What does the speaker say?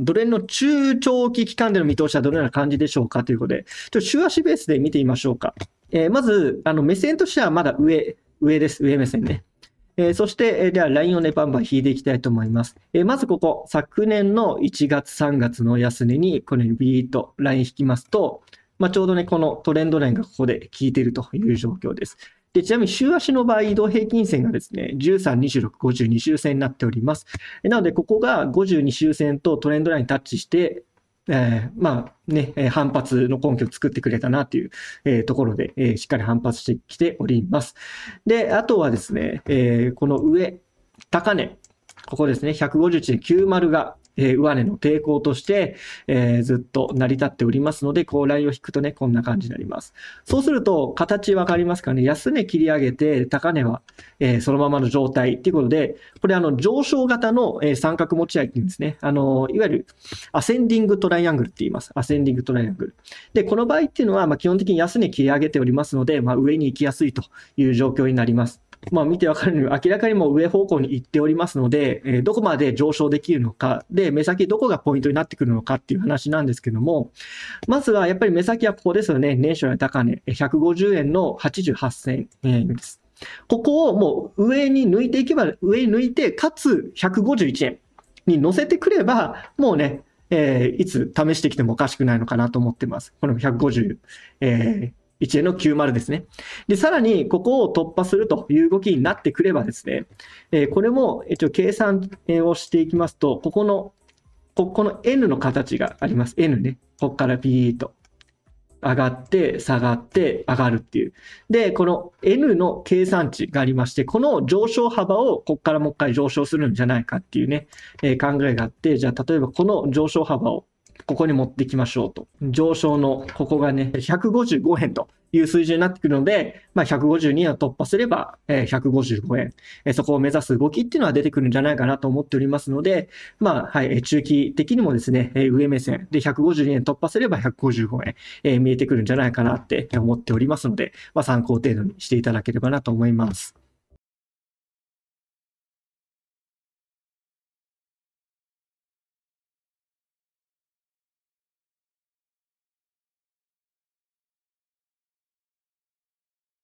ドル円の中長期期間での見通しはどのような感じでしょうかということで、ちょっと週足ベースで見てみましょうか。えー、まず、あの、目線としてはまだ上、上です。上目線ね。えー、そして、えー、では、ラインをね、バンバン引いていきたいと思います。えー、まずここ、昨年の1月、3月の安値に、このようにビートとライン引きますと、まあ、ちょうどね、このトレンドラインがここで効いているという状況です。で、ちなみに週足の場合、移動平均線がですね、13、26、50、2周線になっております。なので、ここが52周線とトレンドラインタッチして、えー、まあね、反発の根拠を作ってくれたなという、ところで、えしっかり反発してきております。で、あとはですね、えこの上、高値、ここですね、151.90が、えー、上値の抵抗として、えー、ずっと成り立っておりますので、高うライを引くとね、こんな感じになります。そうすると、形わかりますかね。安値切り上げて、高値は、えー、そのままの状態っていうことで、これあの上昇型の、え三角持ち合いっていうんですね。あの、いわゆるアセンディングトライアングルって言います。アセンディングトライアングル。で、この場合っていうのは、まあ、基本的に安値切り上げておりますので、まあ、上に行きやすいという状況になります。まあ、見てわかるように、明らかにもう上方向に行っておりますので、えどこまで上昇できるのか、で、目先どこがポイントになってくるのかっていう話なんですけども、まずはやっぱり目先はここですよね。年初の高値、150円の88銭円です。ここをもう上に抜いていけば、上に抜いて、かつ151円に乗せてくれば、もうね、えー、いつ試してきてもおかしくないのかなと思ってます。この150、え1円の90ですね。で、さらに、ここを突破するという動きになってくればですね、えー、これも一応計算をしていきますと、ここの、ここの N の形があります。N ね。ここからピーと上がって、下がって、上がるっていう。で、この N の計算値がありまして、この上昇幅をここからもう一回上昇するんじゃないかっていうね、えー、考えがあって、じゃあ例えばこの上昇幅をここに持ってきましょうと。上昇の、ここがね、155円という水準になってくるので、まあ、152円を突破すれば、え155円、えそこを目指す動きっていうのは出てくるんじゃないかなと思っておりますので、まあ、はい、中期的にもですね、え上目線で152円突破すれば155円、え見えてくるんじゃないかなって思っておりますので、まあ、参考程度にしていただければなと思います。